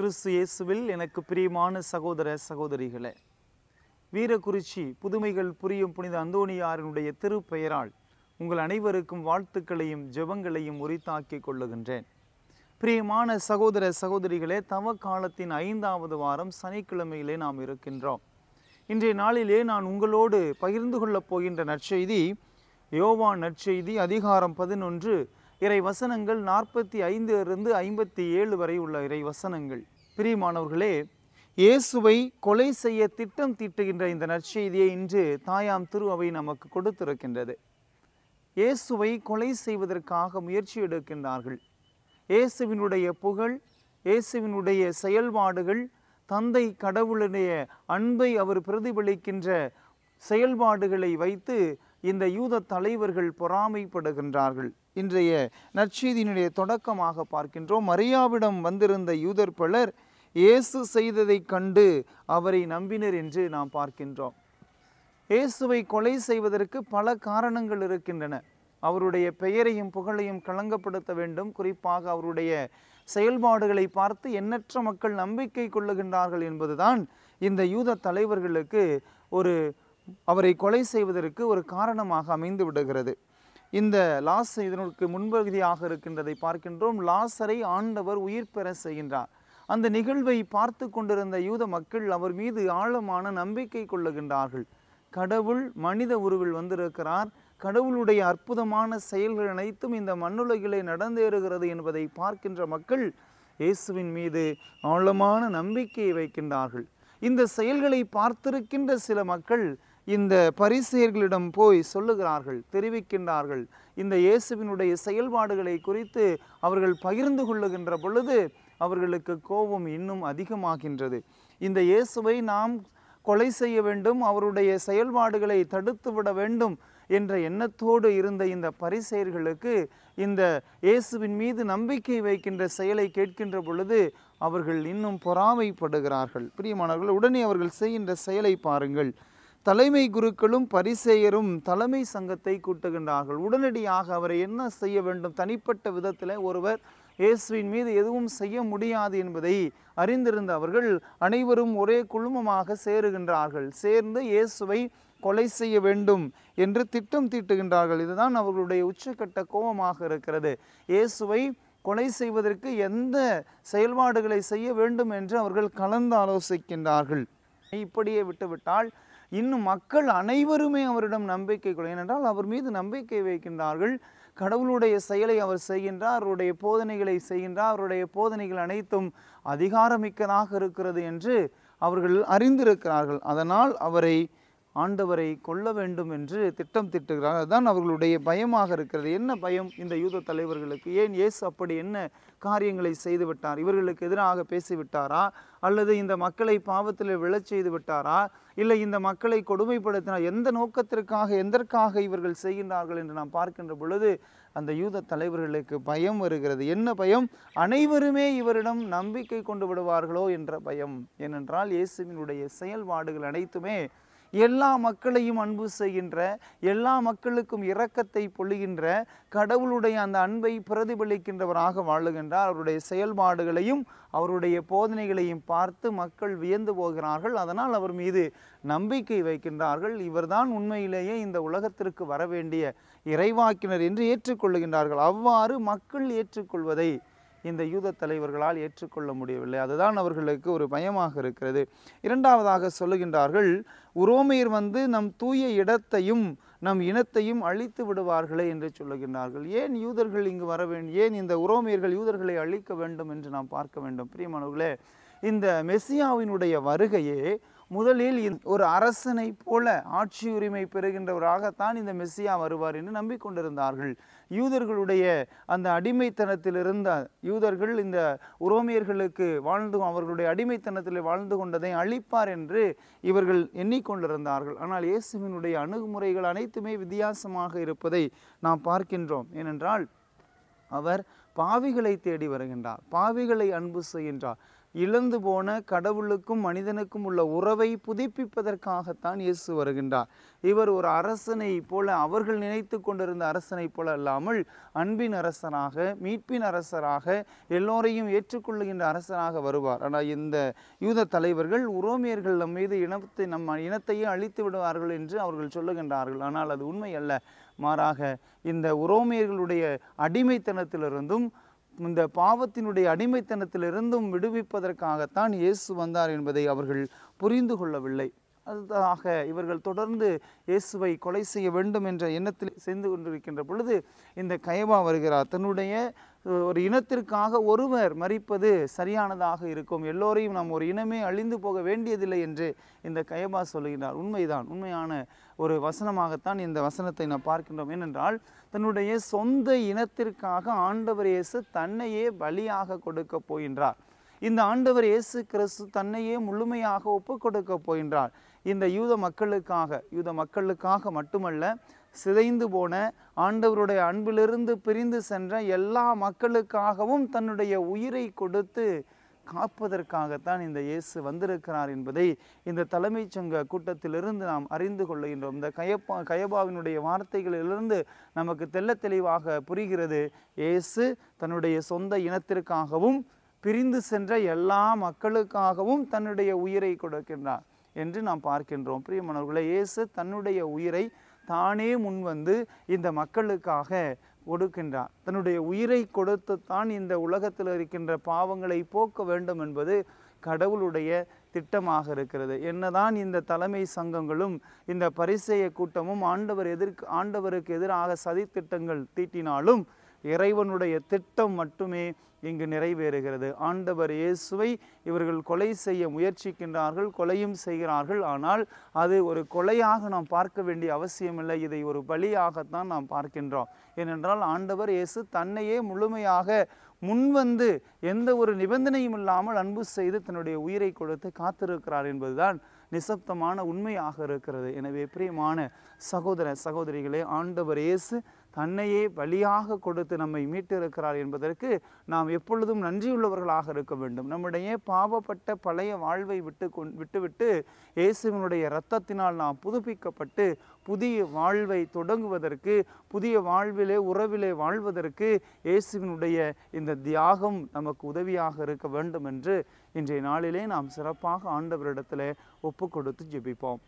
கிறிஸ்து இயேசுவில் எனக்கு பிரியமான சகோதர சகோதரிகளே வீரக்குறிச்சி புதுமைகள் புரியும் புனித அந்தோணியாரினுடைய திருப்பெயரால் உங்கள் அனைவருக்கும் வாழ்த்துக்களையும் ஜெபங்களையும் உரித்தாக்கிக் கொள்ளுகின்றேன் பிரியமான சகோதர சகோதரிகளே தவ காலத்தின் ஐந்தாவது வாரம் சனிக்கிழமையிலே நாம் இருக்கின்றோம் இன்றைய நாளிலே நான் உங்களோடு பகிர்ந்து கொள்ளப் போகின்ற நற்செய்தி யோவான் நற்செய்தி அதிகாரம் பதினொன்று இறை வசனங்கள் நாற்பத்தி ஐந்திலிருந்து ஐம்பத்தி ஏழு வரை உள்ள இறை வசனங்கள் பிரியமானவர்களே இயேசுவை கொலை செய்ய திட்டம் தீட்டுகின்ற இந்த நற்செய்தியை இன்று தாயாம் திருவை நமக்கு கொடுத்திருக்கின்றது இயேசுவை கொலை செய்வதற்காக முயற்சி எடுக்கின்றார்கள் இயேசுவினுடைய புகழ் இயேசுவினுடைய செயல்பாடுகள் தந்தை கடவுளுடைய அன்பை அவர் பிரதிபலிக்கின்ற செயல்பாடுகளை வைத்து இந்த யூத தலைவர்கள் பொறாமைப்படுகின்றார்கள் இன்றைய நற்செய்தியினுடைய தொடக்கமாக பார்க்கின்றோம் மரியாவிடம் வந்திருந்த யூதர் பலர் இயேசு செய்ததைக் கண்டு அவரை நம்பினர் என்று நாம் பார்க்கின்றோம் இயேசுவை கொலை செய்வதற்கு பல காரணங்கள் இருக்கின்றன அவருடைய பெயரையும் புகழையும் களங்கப்படுத்த வேண்டும் குறிப்பாக அவருடைய செயல்பாடுகளை பார்த்து எண்ணற்ற மக்கள் நம்பிக்கை கொள்ளுகின்றார்கள் என்பதுதான் இந்த யூத தலைவர்களுக்கு ஒரு அவரை கொலை செய்வதற்கு ஒரு காரணமாக அமைந்து விடுகிறது இந்த லாஸ் இதனுக்கு முன்பகுதியாக இருக்கின்றதை பார்க்கின்றோம் லாசரை ஆண்டவர் உயிர் பெற செய்கின்றார் அந்த நிகழ்வை பார்த்து கொண்டிருந்த யூத மக்கள் அவர் மீது ஆழமான நம்பிக்கை கொள்ளுகின்றார்கள் கடவுள் மனித உருவில் வந்திருக்கிறார் கடவுளுடைய அற்புதமான செயல்கள் அனைத்தும் இந்த மண்ணுலகிலே நடந்தேறுகிறது என்பதை பார்க்கின்ற மக்கள் இயேசுவின் மீது ஆழமான நம்பிக்கையை வைக்கின்றார்கள் இந்த செயல்களை பார்த்திருக்கின்ற சில மக்கள் இந்த பரிசெயர்களிடம் போய் சொல்லுகிறார்கள் தெரிவிக்கின்றார்கள் இந்த இயேசுவினுடைய செயல்பாடுகளை குறித்து அவர்கள் பகிர்ந்து கொள்ளுகின்ற பொழுது அவர்களுக்கு கோபம் இன்னும் அதிகமாகின்றது இந்த இயேசுவை நாம் கொலை செய்ய வேண்டும் அவருடைய செயல்பாடுகளை தடுத்து விட வேண்டும் என்ற எண்ணத்தோடு இருந்த இந்த பரிசெயர்களுக்கு இந்த இயேசுவின் மீது நம்பிக்கை வைக்கின்ற செயலை கேட்கின்ற பொழுது அவர்கள் இன்னும் பொறாமைப்படுகிறார்கள் பிரியமானவர்கள் உடனே அவர்கள் செய்கின்ற செயலை பாருங்கள் தலைமை குருக்களும் பரிசெயரும் தலைமை சங்கத்தை கூட்டுகின்றார்கள் உடனடியாக அவரை என்ன செய்ய வேண்டும் தனிப்பட்ட விதத்தில் ஒருவர் இயேசுவின் மீது எதுவும் செய்ய முடியாது என்பதை அறிந்திருந்த அவர்கள் அனைவரும் ஒரே குழுமமாக சேருகின்றார்கள் சேர்ந்து இயேசுவை கொலை செய்ய வேண்டும் என்று திட்டம் தீட்டுகின்றார்கள் இதுதான் அவர்களுடைய உச்சக்கட்ட கோபமாக இருக்கிறது இயேசுவை கொலை செய்வதற்கு எந்த செயல்பாடுகளை செய்ய வேண்டும் என்று அவர்கள் கலந்து ஆலோசிக்கின்றார்கள் இப்படியே விட்டுவிட்டால் இன்னும் மக்கள் அனைவருமே அவரிடம் நம்பிக்கை கொள்ள ஏனென்றால் அவர் மீது நம்பிக்கை வைக்கின்றார்கள் கடவுளுடைய செயலை அவர் செய்கின்றார் அவருடைய போதனைகளை செய்கின்றார் அவருடைய போதனைகள் அனைத்தும் அதிகாரமிக்கதாக இருக்கிறது என்று அவர்கள் அறிந்திருக்கிறார்கள் அதனால் அவரை ஆண்டவரை கொல்ல வேண்டும் என்று திட்டம் திட்டுகிறார்கள் அதுதான் அவர்களுடைய பயமாக இருக்கிறது என்ன பயம் இந்த யூத தலைவர்களுக்கு ஏன் இயேசு அப்படி என்ன காரியங்களை செய்துவிட்டார் இவர்களுக்கு எதிராக பேசிவிட்டாரா அல்லது இந்த மக்களை பாவத்தில் விழச் செய்து விட்டாரா இல்லை இந்த மக்களை கொடுமைப்படுத்தினா எந்த நோக்கத்திற்காக எதற்காக இவர்கள் செய்கின்றார்கள் என்று நாம் பார்க்கின்ற பொழுது அந்த யூத தலைவர்களுக்கு பயம் வருகிறது என்ன பயம் அனைவருமே இவரிடம் நம்பிக்கை கொண்டு விடுவார்களோ என்ற பயம் ஏனென்றால் இயேசுவினுடைய செயல்பாடுகள் அனைத்துமே எல்லா மக்களையும் அன்பு செய்கின்ற எல்லா மக்களுக்கும் இரக்கத்தை பொழிகின்ற கடவுளுடைய அந்த அன்பை பிரதிபலிக்கின்றவராக வாழுகின்றார் அவருடைய செயல்பாடுகளையும் அவருடைய போதனைகளையும் பார்த்து மக்கள் வியந்து போகிறார்கள் அதனால் அவர் மீது நம்பிக்கை வைக்கின்றார்கள் இவர்தான் உண்மையிலேயே இந்த உலகத்திற்கு வர வேண்டிய இறைவாக்கினர் என்று ஏற்றுக்கொள்ளுகின்றார்கள் அவ்வாறு மக்கள் ஏற்றுக்கொள்வதை இந்த யூத தலைவர்களால் ஏற்றுக்கொள்ள முடியவில்லை அதுதான் அவர்களுக்கு ஒரு பயமாக இருக்கிறது இரண்டாவதாக சொல்லுகின்றார்கள் உரோமையர் வந்து நம் தூய இடத்தையும் நம் இனத்தையும் அழித்து விடுவார்களே என்று சொல்லுகின்றார்கள் ஏன் யூதர்கள் இங்கு வர வேண்டும் ஏன் இந்த உரோமையர்கள் யூதர்களை அழிக்க வேண்டும் என்று நாம் பார்க்க வேண்டும் பிரியமானவர்களே இந்த மெஸ்ஸியாவினுடைய வருகையே முதலில் ஒரு அரசனை போல ஆட்சி உரிமை பெறுகின்றவராகத்தான் இந்த மெஸ்ஸியா வருவார் என்று நம்பிக்கொண்டிருந்தார்கள் யூதர்களுடைய அந்த அடிமைத்தனத்தில் இருந்த யூதர்கள் இந்த உரோமியர்களுக்கு வாழ்ந்து அவர்களுடைய அடிமைத்தனத்தில் வாழ்ந்து கொண்டதை அழிப்பார் என்று இவர்கள் எண்ணிக்கொண்டிருந்தார்கள் ஆனால் இயேசுவினுடைய அணுகுமுறைகள் அனைத்துமே வித்தியாசமாக இருப்பதை நாம் பார்க்கின்றோம் ஏனென்றால் அவர் பாவிகளை தேடி வருகின்றார் பாவிகளை அன்பு செய்கின்றார் இழந்து போன கடவுளுக்கும் மனிதனுக்கும் உள்ள உறவை புதுப்பிப்பதற்காகத்தான் இயேசு வருகின்றார் இவர் ஒரு அரசனை போல அவர்கள் நினைத்து கொண்டிருந்த அரசனை போல அல்லாமல் அன்பின் அரசனாக மீட்பின் அரசராக எல்லோரையும் ஏற்றுக்கொள்ளுகின்ற அரசனாக வருவார் ஆனால் இந்த யூத தலைவர்கள் உரோமியர்கள் நம் மீது இனத்தை நம் இனத்தையே அழித்து விடுவார்கள் என்று அவர்கள் சொல்லுகின்றார்கள் ஆனால் அது உண்மை அல்ல மாறாக இந்த உரோமியர்களுடைய அடிமைத்தனத்திலிருந்தும் இந்த பாவத்தினுடைய அடிமைத்தனத்திலிருந்தும் விடுவிப்பதற்காகத்தான் இயேசு வந்தார் என்பதை அவர்கள் புரிந்து கொள்ளவில்லை அதுக்காக இவர்கள் தொடர்ந்து இயேசுவை கொலை செய்ய வேண்டும் என்ற எண்ணத்தில் சேர்ந்து கொண்டிருக்கின்ற பொழுது இந்த கயவா வருகிறார் தன்னுடைய ஒரு இனத்திற்காக ஒருவர் மறிப்பது சரியானதாக இருக்கும் எல்லோரையும் நாம் ஒரு இனமே அழிந்து போக வேண்டியதில்லை என்று இந்த கயபா சொல்கிறார் உண்மைதான் உண்மையான ஒரு வசனமாகத்தான் இந்த வசனத்தை நாம் பார்க்கின்றோம் ஏனென்றால் தன்னுடைய சொந்த இனத்திற்காக ஆண்டவர் இயேசு தன்னையே பலியாக கொடுக்க போகின்றார் இந்த ஆண்டவர் இயேசு கிறிஸ்து தன்னையே முழுமையாக ஒப்புக் கொடுக்க போகின்றார் இந்த யூத மக்களுக்காக யூத மக்களுக்காக மட்டுமல்ல சிதைந்து போன ஆண்டவருடைய அன்பிலிருந்து பிரிந்து சென்ற எல்லா மக்களுக்காகவும் தன்னுடைய உயிரை கொடுத்து காப்பதற்காகத்தான் இந்த இயேசு வந்திருக்கிறார் என்பதை இந்த தலைமைச் சங்க கூட்டத்திலிருந்து நாம் அறிந்து கொள்கின்றோம் இந்த கயப்பா கயபாவினுடைய வார்த்தைகளிலிருந்து நமக்கு தெல்ல தெளிவாக புரிகிறது இயேசு தன்னுடைய சொந்த இனத்திற்காகவும் பிரிந்து சென்ற எல்லா மக்களுக்காகவும் தன்னுடைய உயிரை கொடுக்கின்றார் என்று நாம் பார்க்கின்றோம் பிரியமணவர்களை இயேசு தன்னுடைய உயிரை தானே முன் வந்து இந்த மக்களுக்காக கொடுக்கின்றான் தன்னுடைய உயிரை கொடுத்துத்தான் இந்த உலகத்தில் இருக்கின்ற பாவங்களை போக்க வேண்டும் என்பது கடவுளுடைய திட்டமாக இருக்கிறது என்னதான் இந்த தலைமை சங்கங்களும் இந்த பரிசெய கூட்டமும் ஆண்டவர் எதிர்க்கு ஆண்டவருக்கு எதிராக சதித்திட்டங்கள் தீட்டினாலும் இறைவனுடைய திட்டம் மட்டுமே இங்கு நிறைவேறுகிறது ஆண்டவர் இயேசுவை இவர்கள் கொலை செய்ய முயற்சிக்கின்றார்கள் கொலையும் செய்கிறார்கள் ஆனால் அது ஒரு கொலையாக நாம் பார்க்க வேண்டிய அவசியமில்லை இதை ஒரு பலியாகத்தான் நாம் பார்க்கின்றோம் ஏனென்றால் ஆண்டவர் இயேசு தன்னையே முழுமையாக முன்வந்து எந்த ஒரு நிபந்தனையும் இல்லாமல் அன்பு செய்து தன்னுடைய உயிரை கொடுத்து காத்திருக்கிறார் என்பதுதான் நிசப்தமான உண்மையாக இருக்கிறது எனவே பிரியமான சகோதர சகோதரிகளே ஆண்டவர் இயேசு தன்னையே வழியாக கொடுத்து நம்மை மீட்டிருக்கிறார் என்பதற்கு நாம் எப்பொழுதும் நன்றியுள்ளவர்களாக இருக்க வேண்டும் நம்முடைய பாவப்பட்ட பழைய வாழ்வை விட்டு கொண் விட்டுவிட்டு இயேசுவனுடைய இரத்தத்தினால் நாம் புதுப்பிக்கப்பட்டு புதிய வாழ்வை தொடங்குவதற்கு புதிய வாழ்விலே உறவிலே வாழ்வதற்கு இயேசுவினுடைய இந்த தியாகம் நமக்கு உதவியாக இருக்க வேண்டும் என்று இன்றைய நாளிலே நாம் சிறப்பாக ஆண்டவரிடத்தில் ஒப்பு கொடுத்து ஜெபிப்போம்